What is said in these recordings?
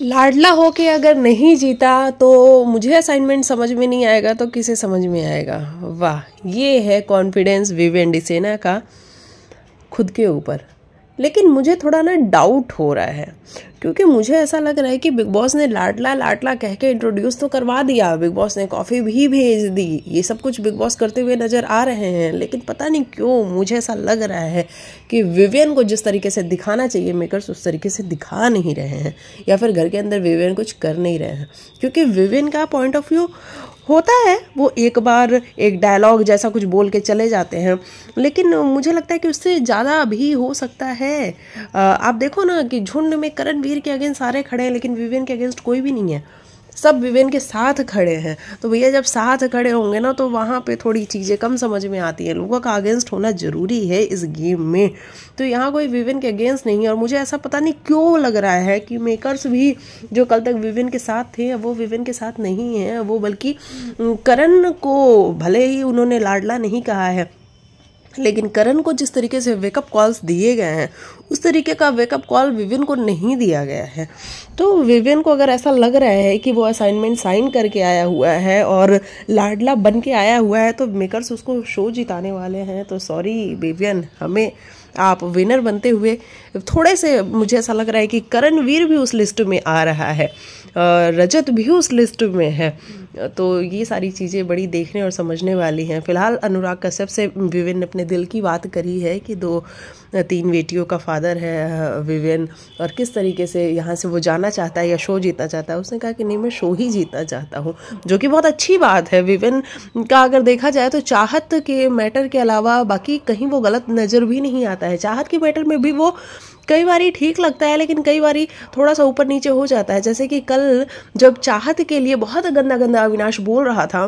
लाडला हो के अगर नहीं जीता तो मुझे असाइनमेंट समझ में नहीं आएगा तो किसे समझ में आएगा वाह ये है कॉन्फिडेंस विवेन डिसेना का खुद के ऊपर लेकिन मुझे थोड़ा ना डाउट हो रहा है क्योंकि मुझे ऐसा लग रहा है कि बिग बॉस ने लाडला लाडला कह के इंट्रोड्यूस तो करवा दिया बिग बॉस ने कॉफ़ी भी भेज दी ये सब कुछ बिग बॉस करते हुए नज़र आ रहे हैं लेकिन पता नहीं क्यों मुझे ऐसा लग रहा है कि विवियन को जिस तरीके से दिखाना चाहिए मेकर्स उस तरीके से दिखा नहीं रहे हैं या फिर घर के अंदर विवियन कुछ कर नहीं रहे हैं क्योंकि विवियन का पॉइंट ऑफ व्यू होता है वो एक बार एक डायलॉग जैसा कुछ बोल के चले जाते हैं लेकिन मुझे लगता है कि उससे ज़्यादा भी हो सकता है आप देखो ना कि झुंड में करण वीर रणवीर के अगेंस्ट सारे खड़े हैं लेकिन विवेन के अगेंस्ट कोई भी नहीं है सब विवेन के साथ खड़े हैं तो भैया जब साथ खड़े होंगे ना तो वहाँ पे थोड़ी चीज़ें कम समझ में आती हैं लोगों का अगेंस्ट होना ज़रूरी है इस गेम में तो यहाँ कोई विवेन के अगेंस्ट नहीं है और मुझे ऐसा पता नहीं क्यों लग रहा है कि मेकर्स भी जो कल तक विवेन के साथ थे वो विवेन के साथ नहीं है वो बल्कि करण को भले ही उन्होंने लाडला नहीं कहा है लेकिन करण को जिस तरीके से वेकअप कॉल्स दिए गए हैं उस तरीके का वेकअप कॉल विवियन को नहीं दिया गया है तो विवियन को अगर ऐसा लग रहा है कि वो असाइनमेंट साइन करके आया हुआ है और लाडला बन के आया हुआ है तो मेकर्स उसको शो जिताने वाले हैं तो सॉरी विवियन हमें आप विनर बनते हुए थोड़े से मुझे ऐसा लग रहा है कि करण वीर भी उस लिस्ट में आ रहा है रजत भी उस लिस्ट में है तो ये सारी चीज़ें बड़ी देखने और समझने वाली हैं फिलहाल अनुराग कश्यप से विविन ने अपने दिल की बात करी है कि दो तीन बेटियों का फादर है विवेन और किस तरीके से यहाँ से वो जाना चाहता है या शो जीतना चाहता है उसने कहा कि नहीं मैं शो ही जीतना चाहता हूँ जो कि बहुत अच्छी बात है विवेन का अगर देखा जाए तो चाहत के मैटर के अलावा बाकी कहीं वो गलत नज़र भी नहीं आता है चाहत के मैटर में भी वो कई बार ठीक लगता है लेकिन कई बार थोड़ा सा ऊपर नीचे हो जाता है जैसे कि कल जब चाहत के लिए बहुत गंदा गंदा अविनाश बोल रहा था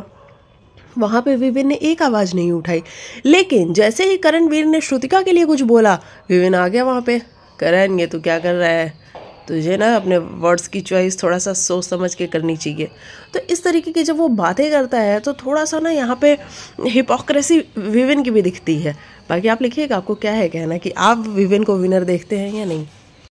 वहाँ पे विविन ने एक आवाज़ नहीं उठाई लेकिन जैसे ही करणवीर ने श्रुतिका के लिए कुछ बोला विविन आ गया वहाँ पे करण ये तू क्या कर रहा है तुझे ना अपने वर्ड्स की चॉइस थोड़ा सा सोच समझ के करनी चाहिए तो इस तरीके की जब वो बातें करता है तो थोड़ा सा ना यहाँ पे हिपोक्रेसी विविन की भी दिखती है बाकी आप लिखिएगा आपको क्या है कहना कि आप विविन को विनर देखते हैं या नहीं